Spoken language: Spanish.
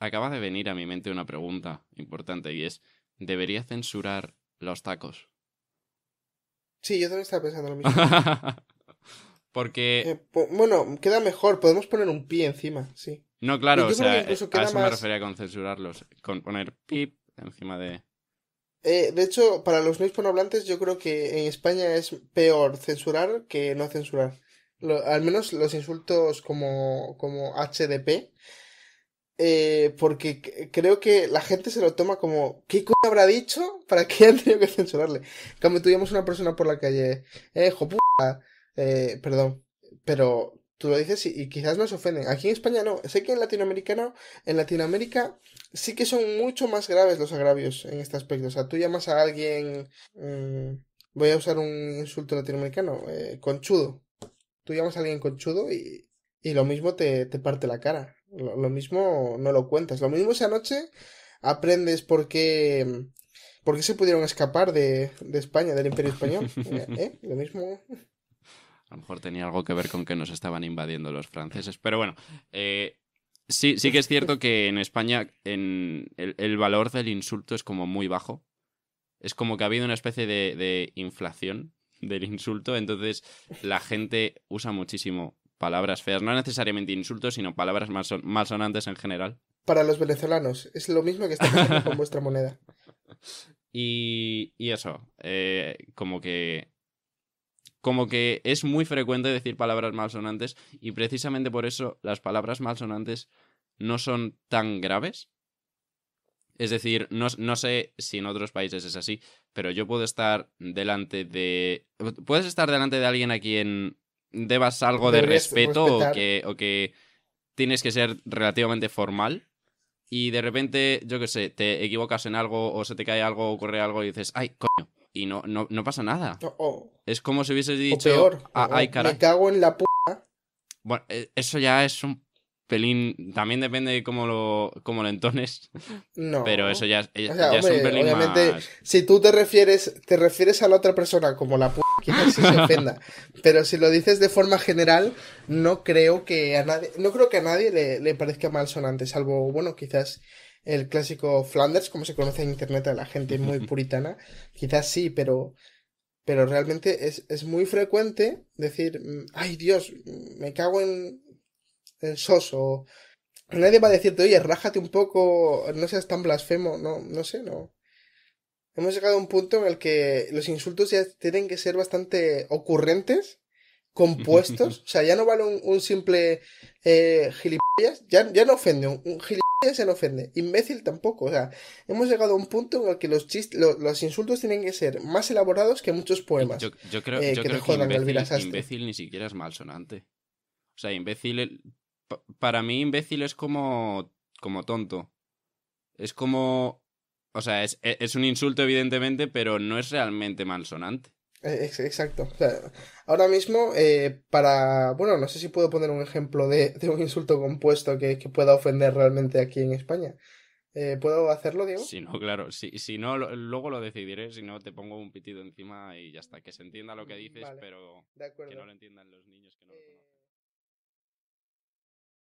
acaba de venir a mi mente una pregunta importante y es, ¿debería censurar los tacos? Sí, yo también estaba pensando lo mismo. Porque... Eh, bueno, queda mejor, podemos poner un pi encima, sí. No, claro, o sea, a eso me refería con censurarlos, con poner pi encima de... Eh, de hecho, para los no hispanohablantes yo creo que en España es peor censurar que no censurar. al menos los insultos como, como HDP eh, porque creo que la gente se lo toma como, ¿qué c habrá dicho para qué han tenido que censurarle? Como tuvimos una persona por la calle, eh, puta. eh, perdón, pero tú lo dices y, quizás nos ofenden. Aquí en España no, sé que en latinoamericano, en Latinoamérica sí que son mucho más graves los agravios en este aspecto. O sea, tú llamas a alguien, mm, voy a usar un insulto latinoamericano, eh, conchudo. Tú llamas a alguien conchudo y, y lo mismo te, te parte la cara. Lo, mismo no lo cuentas. Lo mismo esa noche aprendes por qué, mm, por qué se pudieron escapar de, de España, del Imperio Español. Eh, ¿Eh? Lo mismo. A lo mejor tenía algo que ver con que nos estaban invadiendo los franceses. Pero bueno, eh, sí, sí que es cierto que en España en el, valor del insulto es como muy bajo. Es como que ha habido una especie de, de inflación del insulto. Entonces la gente usa muchísimo palabras feas, no necesariamente insultos, sino palabras mal sonantes en general. Para los venezolanos, es lo mismo que está con vuestra moneda. Y, y eso, eh, como que como que es muy frecuente decir palabras sonantes y precisamente por eso las palabras sonantes no son tan graves. Es decir, no, no, sé si en otros países es así, pero yo puedo estar delante de... Puedes estar delante de alguien a quien debas algo de respeto o que, que, tienes que ser relativamente formal y de repente, yo que sé, te equivocas en algo o se te cae algo, o ocurre algo y dices, ay, coño, y no, no, pasa nada. es como si hubieses dicho, ah, o peor, me cago en la puta. Bueno, e, eso ya es un pelín. También depende de cómo lo, cómo entones. No. Pero eso ya, es eh, un pelín Si tú te refieres, te refieres a la otra persona como la p quizás se ofenda. Pero si lo dices de forma general, no creo que a nadie, no creo que a nadie le, parezca mal sonante, salvo, bueno, quizás el clásico Flanders, como se conoce en internet a la gente muy puritana. quizás sí, pero pero realmente es, muy frecuente decir, mm, ay Dios, me cago en, soso. Nadie va a decirte, oye, rájate un poco, no seas tan blasfemo, no, no sé, no. Hemos llegado a un punto en el que los insultos ya tienen que ser bastante ocurrentes, compuestos, o sea, ya no vale un, simple eh, gilipollas, ya, ya no ofende, un, gilipollas ya no ofende, imbécil tampoco, o sea, hemos llegado a un punto en el que los los insultos tienen que ser más elaborados que muchos poemas. Yo, eh, creo, que, imbécil ni siquiera es malsonante. O sea, imbécil para mí imbécil es como, como tonto. Es como... O sea, es, e, un insulto evidentemente, pero no es realmente malsonante. E, exacto. ahora mismo, eh, para. Bueno, no sé si puedo poner un ejemplo de, un insulto compuesto que, pueda ofender realmente aquí en España. Eh, ¿Puedo hacerlo, Diego? Si no, claro. Si, si no, luego lo decidiré. Si no, te pongo un pitido encima y ya está. Que se entienda lo que dices, pero que no lo entiendan los niños que no eh,